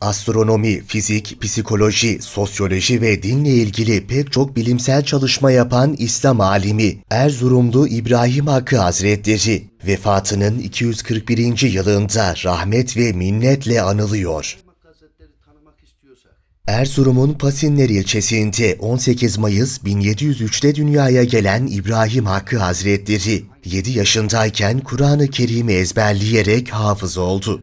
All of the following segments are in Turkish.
Astronomi, fizik, psikoloji, sosyoloji ve dinle ilgili pek çok bilimsel çalışma yapan İslam alimi Erzurumlu İbrahim Hakkı Hazretleri vefatının 241. yılında rahmet ve minnetle anılıyor. Erzurum'un Pasinler ilçesinde 18 Mayıs 1703'te dünyaya gelen İbrahim Hakkı Hazretleri 7 yaşındayken Kur'an-ı Kerim'i ezberleyerek hafız oldu.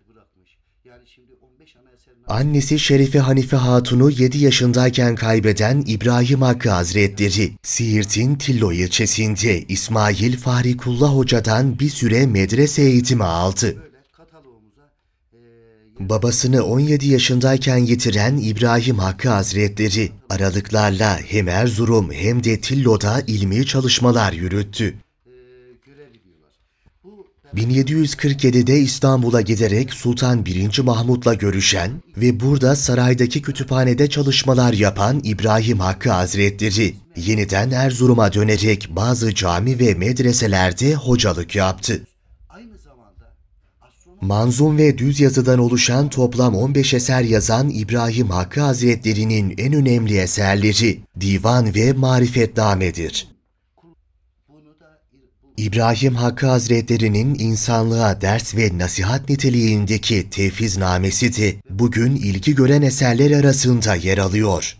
Annesi Şerife Hanife Hatun'u 7 yaşındayken kaybeden İbrahim Hakkı Hazretleri, Siirt'in Tillo ilçesinde İsmail Fahrikullah Hoca'dan bir süre medrese eğitimi aldı. Babasını 17 yaşındayken yitiren İbrahim Hakkı Hazretleri, aralıklarla hem Erzurum hem de Tillo'da ilmi çalışmalar yürüttü. 1747'de İstanbul'a giderek Sultan 1. Mahmut'la görüşen ve burada saraydaki kütüphanede çalışmalar yapan İbrahim Hakkı Hazretleri, yeniden Erzurum'a dönerek bazı cami ve medreselerde hocalık yaptı. Manzum ve düz yazıdan oluşan toplam 15 eser yazan İbrahim Hakkı Hazretleri'nin en önemli eserleri Divan ve Marifetname'dir. İbrahim Hakkı Hazretleri'nin insanlığa ders ve nasihat niteliğindeki tevhiznamesi de bugün ilgi gören eserler arasında yer alıyor.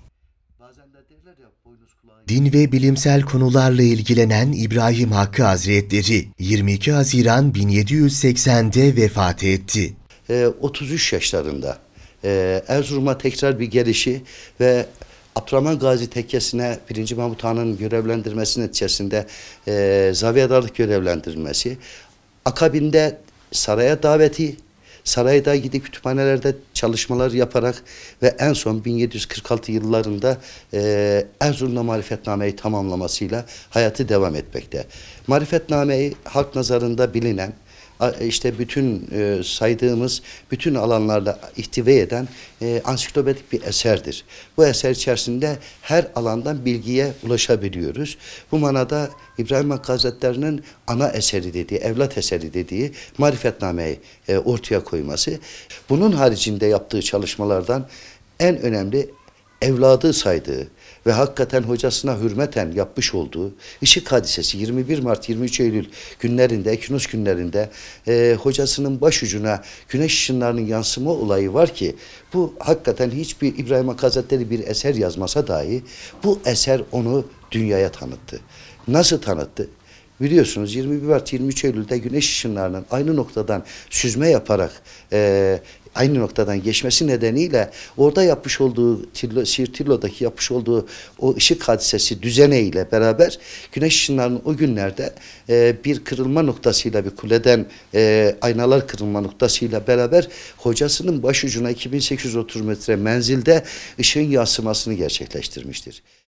Din ve bilimsel konularla ilgilenen İbrahim Hakkı Hazretleri 22 Haziran 1780'de vefat etti. 33 ee, yaşlarında ee, Erzurum'a tekrar bir gelişi ve Abdurrahman Gazi tekkesine 1. Mahmut Han'ın görevlendirmesi neticesinde e, zaviyedarlık görevlendirilmesi, akabinde saraya daveti, sarayda gidip kütüphanelerde çalışmalar yaparak ve en son 1746 yıllarında e, Erzurum'da marifetnameyi tamamlamasıyla hayatı devam etmekte. Marifetnameyi halk nazarında bilinen işte bütün e, saydığımız bütün alanlarda ihtiva eden e, ansiklopedik bir eserdir. Bu eser içerisinde her alandan bilgiye ulaşabiliyoruz. Bu manada İbrahim Hakkı Hazretleri'nin ana eseri dediği, evlat eseri dediği marifetnameyi e, ortaya koyması. Bunun haricinde yaptığı çalışmalardan en önemli evladı saydığı ve hakikaten hocasına hürmeten yapmış olduğu ışık hadisesi 21 Mart 23 Eylül günlerinde Ekinoks günlerinde e, hocasının başucuna güneş ışınlarının yansıma olayı var ki bu hakikaten hiçbir İbrahim Hakkı Hazretleri bir eser yazmasa dahi bu eser onu dünyaya tanıttı. Nasıl tanıttı? Biliyorsunuz 21 Mart 23 Eylül'de güneş ışınlarının aynı noktadan süzme yaparak e, aynı noktadan geçmesi nedeniyle orada yapmış olduğu Tirlo, Sirtillo'daki yapmış olduğu o ışık hadisesi düzeneyle beraber güneş ışınlarının o günlerde e, bir kırılma noktasıyla bir kuleden e, aynalar kırılma noktasıyla beraber hocasının başucuna 2830 metre menzilde ışığın yansımasını gerçekleştirmiştir.